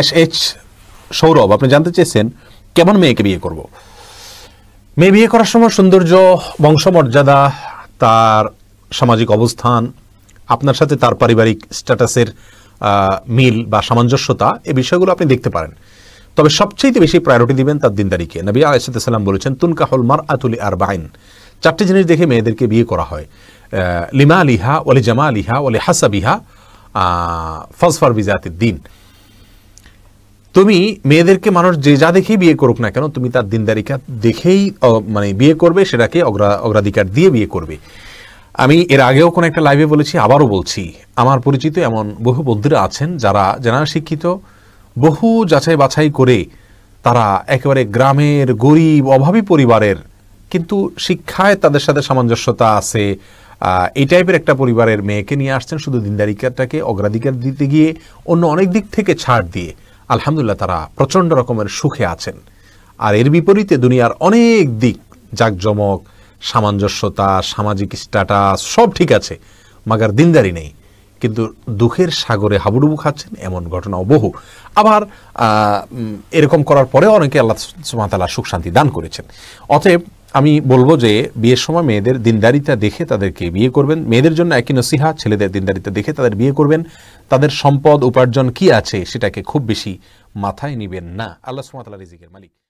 S H Sourav আপনি জানতে চেয়েছেন কেমন মেয়েকে বিয়ে করব মেয়ে বিয়ে করার সময় সৌন্দর্য বংশমর্যাদা তার সামাজিক অবস্থান আপনার সাথে তার পারিবারিক স্ট্যাটাসের মিল বা সামঞ্জস্যতা এই বিষয়গুলো আপনি দেখতে পারেন তবে সবচেয়ে বেশি প্রায়োরিটি দিবেন তার দিনদারিকে নবী আলাইসাল্লাম বলেছেন হল মার আতুলি আর বাইন চারটি জিনিস দেখে মেয়েদেরকে বিয়ে করা হয় লিমা লিহা ওলি জামা আলিহা ওলি হাসাবিহা ফসফার বিজাতির দিন তুমি মেয়েদেরকে মানুষ যে যা দেখেই বিয়ে করুক না কেন তুমি তার দিনদারিকা দেখেই মানে বিয়ে করবে সেটাকে অগ্রা অগ্রাধিকার দিয়ে বিয়ে করবে আমি এর আগেও কোনো একটা লাইভে বলেছি আবারও বলছি আমার পরিচিত এমন বহু বন্ধুরা আছেন যারা যারা শিক্ষিত বহু যাচাই বাছাই করে তারা একেবারে গ্রামের গরিব অভাবী পরিবারের কিন্তু শিক্ষায় তাদের সাথে সামঞ্জস্যতা আছে এই টাইপের একটা পরিবারের মেয়েকে নিয়ে আসছেন শুধু দিনদারিকারটাকে অগ্রাধিকার দিতে গিয়ে অন্য অনেক দিক থেকে ছাড় দিয়ে আলহামদুলিল্লাহ তারা প্রচণ্ড রকমের সুখে আছেন আর এর বিপরীতে দুনিয়ার অনেক দিক জাকজমক সামঞ্জস্যতা সামাজিক স্ট্যাটাস সব ঠিক আছে মাগার দিনদারি নেই কিন্তু দুঃখের সাগরে হাবুডুবু খাচ্ছেন এমন ঘটনাও বহু আবার এরকম করার পরেও অনেকে আল্লাহ সুমাতালা সুখ শান্তি দান করেছেন অতএব আমি বলবো যে বিয়ের সময় মেয়েদের দিনদারিতা দেখে তাদেরকে বিয়ে করবেন মেয়েদের জন্য একই নসিহা ছেলেদের দিনদারিতা দেখে তাদের বিয়ে করবেন তাদের সম্পদ উপার্জন কি আছে সেটাকে খুব বেশি মাথায় নিবেন না আল্লাহ সুমাতাল্লাহ রিজিকের মালিক